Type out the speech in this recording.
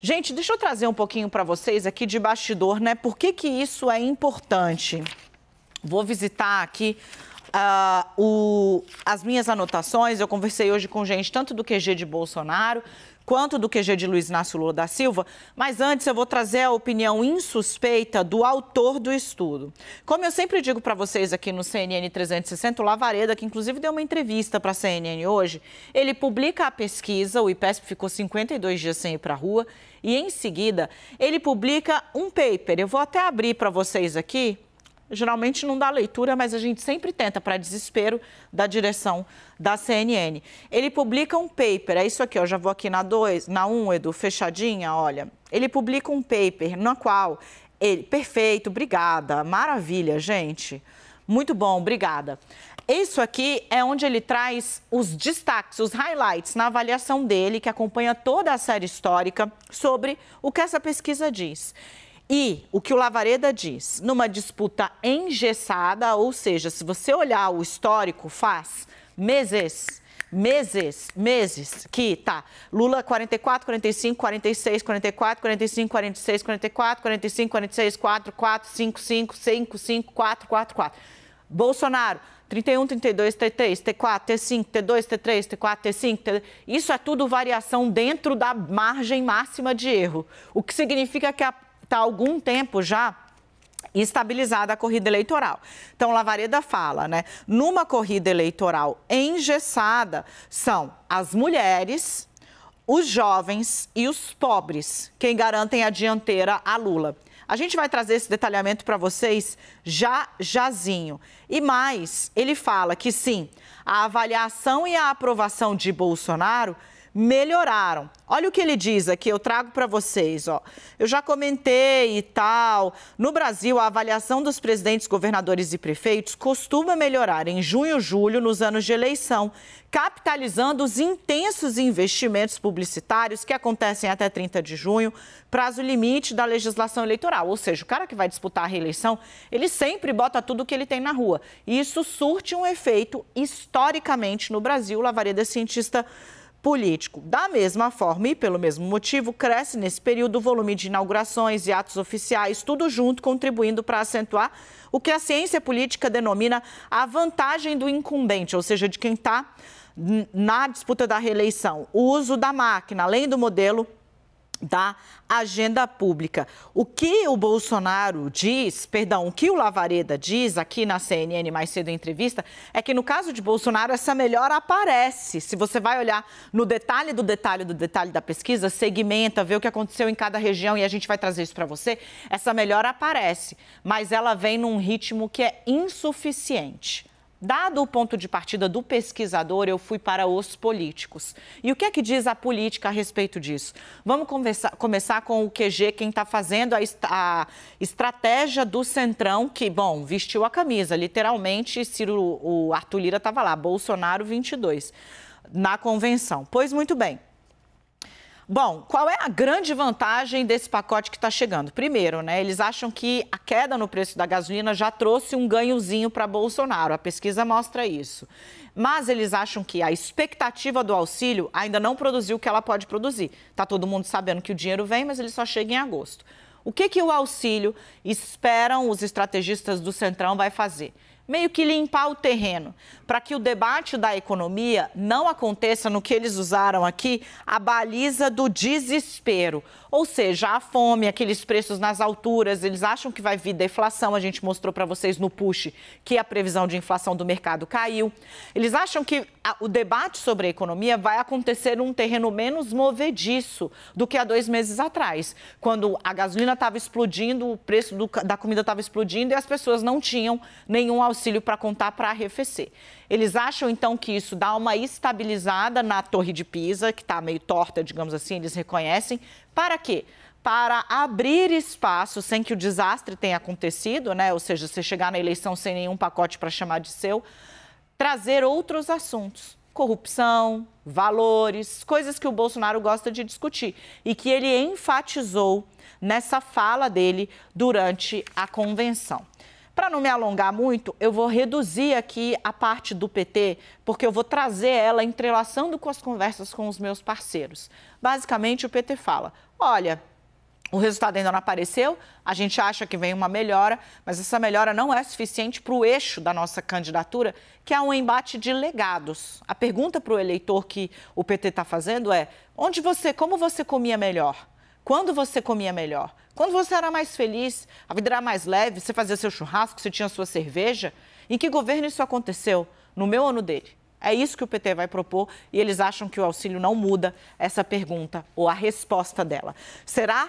Gente, deixa eu trazer um pouquinho para vocês aqui de bastidor, né? Por que, que isso é importante? Vou visitar aqui ah, o, as minhas anotações, eu conversei hoje com gente tanto do QG de Bolsonaro quanto do QG de Luiz Inácio Lula da Silva, mas antes eu vou trazer a opinião insuspeita do autor do estudo. Como eu sempre digo para vocês aqui no CNN 360, o Lavareda, que inclusive deu uma entrevista para a CNN hoje, ele publica a pesquisa, o IPESP ficou 52 dias sem ir para a rua, e em seguida ele publica um paper. Eu vou até abrir para vocês aqui geralmente não dá leitura, mas a gente sempre tenta, para desespero da direção da CNN. Ele publica um paper, é isso aqui, Eu já vou aqui na 2, na 1, um, Edu, fechadinha, olha. Ele publica um paper na qual ele, perfeito, obrigada, maravilha, gente. Muito bom, obrigada. Isso aqui é onde ele traz os destaques, os highlights na avaliação dele, que acompanha toda a série histórica sobre o que essa pesquisa diz. E o que o Lavareda diz, numa disputa engessada, ou seja, se você olhar o histórico, faz meses, meses, meses que tá Lula 44, 45, 46, 44, 45, 46, 44, 45, 46, 4, 4, 5, 5, 5, 5, 4, 4, 4. Bolsonaro 31, 32, T3, T4, T5, T2, T3, T4, T5. T... Isso é tudo variação dentro da margem máxima de erro. O que significa que a está há algum tempo já estabilizada a corrida eleitoral. Então, Lavareda fala, né? Numa corrida eleitoral engessada, são as mulheres, os jovens e os pobres quem garantem a dianteira a Lula. A gente vai trazer esse detalhamento para vocês já jazinho. E mais, ele fala que sim, a avaliação e a aprovação de Bolsonaro melhoraram. Olha o que ele diz aqui, eu trago para vocês, ó. Eu já comentei e tal. No Brasil, a avaliação dos presidentes, governadores e prefeitos costuma melhorar em junho e julho nos anos de eleição, capitalizando os intensos investimentos publicitários que acontecem até 30 de junho, prazo limite da legislação eleitoral. Ou seja, o cara que vai disputar a reeleição, ele sempre bota tudo o que ele tem na rua. E isso surte um efeito historicamente no Brasil. Lavareda Cientista político. Da mesma forma e pelo mesmo motivo, cresce nesse período o volume de inaugurações e atos oficiais, tudo junto contribuindo para acentuar o que a ciência política denomina a vantagem do incumbente, ou seja, de quem está na disputa da reeleição. O uso da máquina, além do modelo da agenda pública. O que o Bolsonaro diz, perdão, o que o Lavareda diz aqui na CNN mais cedo em entrevista, é que no caso de Bolsonaro essa melhora aparece. Se você vai olhar no detalhe do detalhe do detalhe da pesquisa, segmenta, vê o que aconteceu em cada região e a gente vai trazer isso para você, essa melhora aparece, mas ela vem num ritmo que é insuficiente. Dado o ponto de partida do pesquisador, eu fui para os políticos. E o que é que diz a política a respeito disso? Vamos conversa, começar com o QG, quem está fazendo a, a, estratégia do Centrão, que, bom, vestiu a camisa, literalmente, Ciro, o Arthur Lira estava lá, Bolsonaro 22, na convenção. Pois muito bem, Bom, qual é a grande vantagem desse pacote que está chegando? Primeiro, né, eles acham que a queda no preço da gasolina já trouxe um ganhozinho para Bolsonaro. A pesquisa mostra isso. Mas eles acham que a expectativa do auxílio ainda não produziu o que ela pode produzir. Tá todo mundo sabendo que o dinheiro vem, mas ele só chega em agosto. O que, que o auxílio esperam os estrategistas do Centrão vai fazer? meio que limpar o terreno, para que o debate da economia não aconteça no que eles usaram aqui, a baliza do desespero. Ou seja, a fome, aqueles preços nas alturas, eles acham que vai vir deflação, a gente mostrou para vocês no push que a previsão de inflação do mercado caiu. Eles acham que o debate sobre a economia vai acontecer num terreno menos movediço do que há dois meses atrás, quando a gasolina estava explodindo, o preço do, da comida estava explodindo e as pessoas não tinham nenhum auxílio auxílio para contar para arrefecer. Eles acham então que isso dá uma estabilizada na Torre de Pisa, que está meio torta, digamos assim, eles reconhecem. Para quê? Para abrir espaço sem que o desastre tenha acontecido, né? Ou seja, você chegar na eleição sem nenhum pacote para chamar de seu, trazer outros assuntos corrupção, valores, coisas que o Bolsonaro gosta de discutir e que ele enfatizou nessa fala dele durante a convenção. Para não me alongar muito, eu vou reduzir aqui a parte do PT, porque eu vou trazer ela entrelaçando com as conversas com os meus parceiros. Basicamente, o PT fala: olha, o resultado ainda não apareceu, a gente acha que vem uma melhora, mas essa melhora não é suficiente para o eixo da nossa candidatura, que é um embate de legados. A pergunta para o eleitor que o PT está fazendo é: onde você, como você comia melhor? quando você comia melhor, quando você era mais feliz, a vida era mais leve, você fazia seu churrasco, você tinha sua cerveja. Em que governo isso aconteceu? No meu ano dele. É isso que o PT vai propor e eles acham que o auxílio não muda essa pergunta ou a resposta dela. Será